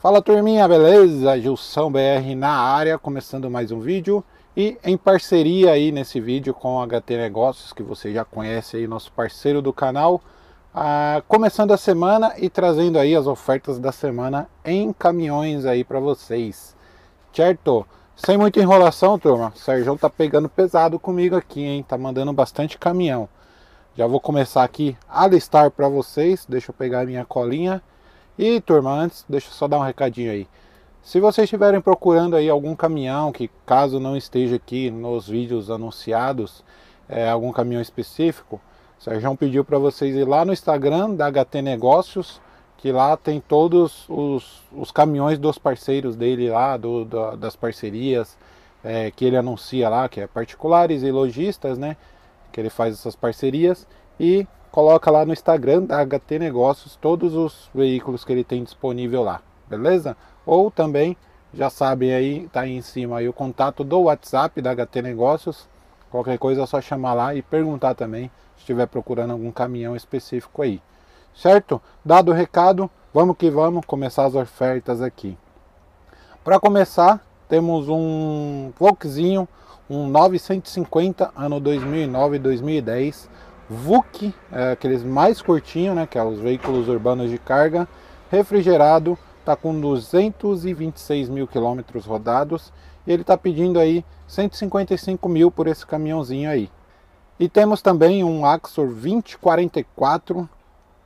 Fala turminha, beleza? Gilson BR na área, começando mais um vídeo e em parceria aí nesse vídeo com o HT Negócios, que você já conhece aí, nosso parceiro do canal, ah, começando a semana e trazendo aí as ofertas da semana em caminhões aí para vocês, certo? Sem muita enrolação, turma, o Sérgio tá pegando pesado comigo aqui, hein? Tá mandando bastante caminhão. Já vou começar aqui a listar para vocês, deixa eu pegar minha colinha e turma, antes, deixa eu só dar um recadinho aí. Se vocês estiverem procurando aí algum caminhão que caso não esteja aqui nos vídeos anunciados, é, algum caminhão específico, o Sérgio pediu para vocês ir lá no Instagram da HT Negócios, que lá tem todos os, os caminhões dos parceiros dele lá, do, do das parcerias é, que ele anuncia lá, que é particulares e lojistas, né? Que ele faz essas parcerias. E coloca lá no Instagram da HT Negócios todos os veículos que ele tem disponível lá, beleza? Ou também, já sabem aí, tá aí em cima aí o contato do WhatsApp da HT Negócios. Qualquer coisa é só chamar lá e perguntar também se estiver procurando algum caminhão específico aí. Certo? Dado o recado, vamos que vamos começar as ofertas aqui. Para começar, temos um Volkzinho, um 950 ano 2009-2010 VUC, é, aqueles mais curtinhos, né, que é os veículos urbanos de carga, refrigerado, está com 226 mil quilômetros rodados e ele está pedindo aí 155 mil por esse caminhãozinho aí. E temos também um Axor 2044,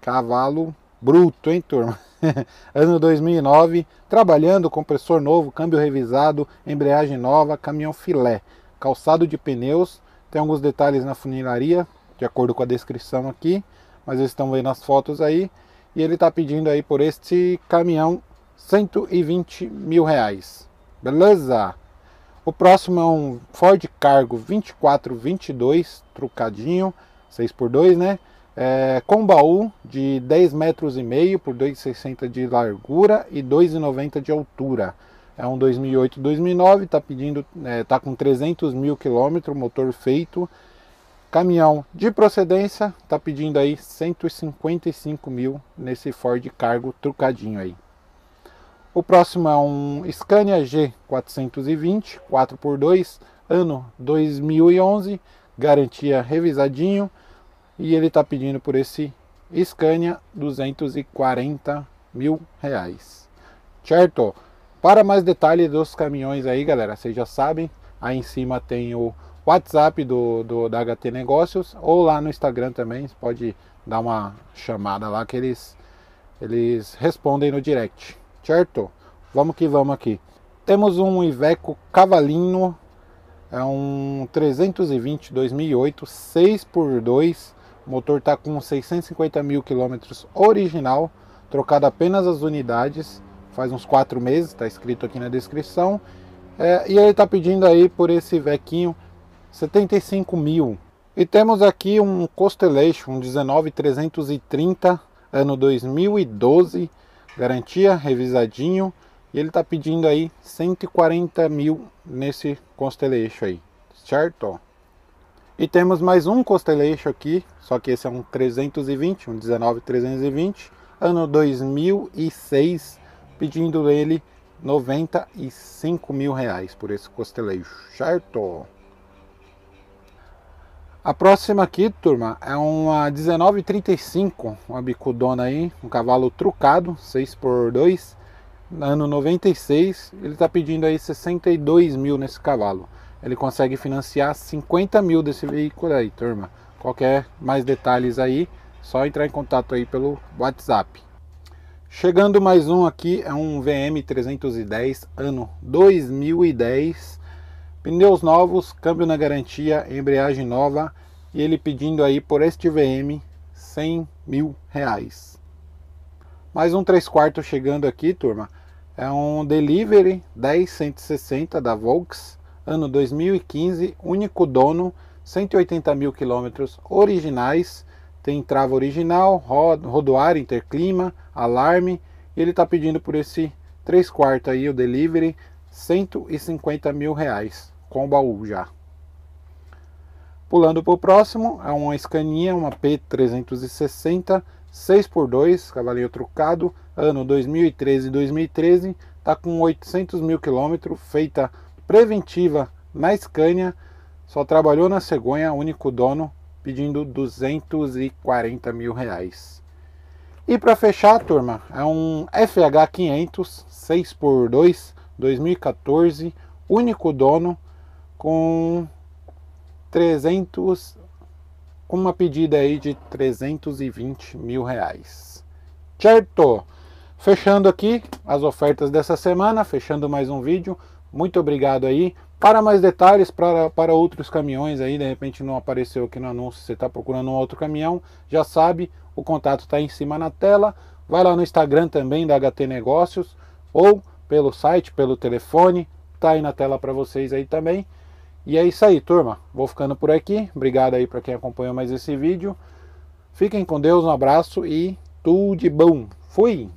cavalo bruto, hein, turma? ano 2009, trabalhando, compressor novo, câmbio revisado, embreagem nova, caminhão filé, calçado de pneus, tem alguns detalhes na funilaria, de acordo com a descrição aqui, mas vocês estão vendo as fotos aí, e ele está pedindo aí por este caminhão 120 mil reais, beleza? O próximo é um Ford Cargo 2422, trucadinho, 6x2, né? É, com baú de 10 metros e meio por 2,60 de largura e 2,90 de altura. É um 2008-2009, está pedindo, é, tá com 300 mil quilômetros, motor feito, Caminhão de procedência tá pedindo aí 155 mil nesse Ford Cargo trucadinho aí. O próximo é um Scania G420 4x2, ano 2011, garantia revisadinho e ele tá pedindo por esse Scania 240 mil reais. Certo? Para mais detalhes dos caminhões aí, galera, vocês já sabem, aí em cima tem o WhatsApp do, do, da HT Negócios ou lá no Instagram também. Você pode dar uma chamada lá que eles, eles respondem no direct, certo? Vamos que vamos aqui. Temos um Iveco Cavalino, é um 320 2008, 6x2. O motor está com 650 mil quilômetros original, trocado apenas as unidades, faz uns 4 meses, está escrito aqui na descrição. É, e ele está pedindo aí por esse vequinho 75 mil. E temos aqui um Constellation 19330, ano 2012, garantia, revisadinho. E ele está pedindo aí 140 mil nesse Constellation aí, certo? E temos mais um Constellation aqui, só que esse é um 320, um 19320, ano 2006, pedindo ele 95 mil reais por esse Constellation, certo? A próxima aqui, turma, é uma 1935, uma bicudona aí, um cavalo trucado, 6x2, ano 96. Ele está pedindo aí 62 mil nesse cavalo. Ele consegue financiar 50 mil desse veículo aí, turma. Qualquer mais detalhes aí, só entrar em contato aí pelo WhatsApp. Chegando mais um aqui, é um VM 310, ano 2010. Pneus novos, câmbio na garantia, embreagem nova e ele pedindo aí por este VM 100 mil reais. Mais um 3 quartos chegando aqui, turma. É um Delivery 10160 da Volks, ano 2015, único dono, 180 mil quilômetros originais, tem trava original, rodoar, interclima, alarme, e ele está pedindo por esse 3 quartos aí, o Delivery, 150 mil reais com o baú já. Pulando para o próximo, é uma Scania, uma P360, 6x2, cavalinho trucado, ano 2013 2013, está com 800 mil quilômetros, feita preventiva na Scania, só trabalhou na cegonha, único dono, pedindo 240 mil reais. E para fechar, turma, é um FH500 6x2 2014, único dono, com 300, com uma pedida aí de 320 mil reais. Certo? Fechando aqui as ofertas dessa semana, fechando mais um vídeo. Muito obrigado aí. Para mais detalhes, para, para outros caminhões aí, de repente não apareceu aqui no anúncio, você está procurando um outro caminhão, já sabe, o contato está em cima na tela. Vai lá no Instagram também da HT Negócios ou pelo site, pelo telefone, tá aí na tela para vocês aí também. E é isso aí, turma. Vou ficando por aqui. Obrigado aí para quem acompanhou mais esse vídeo. Fiquem com Deus, um abraço e tudo de bom. Fui!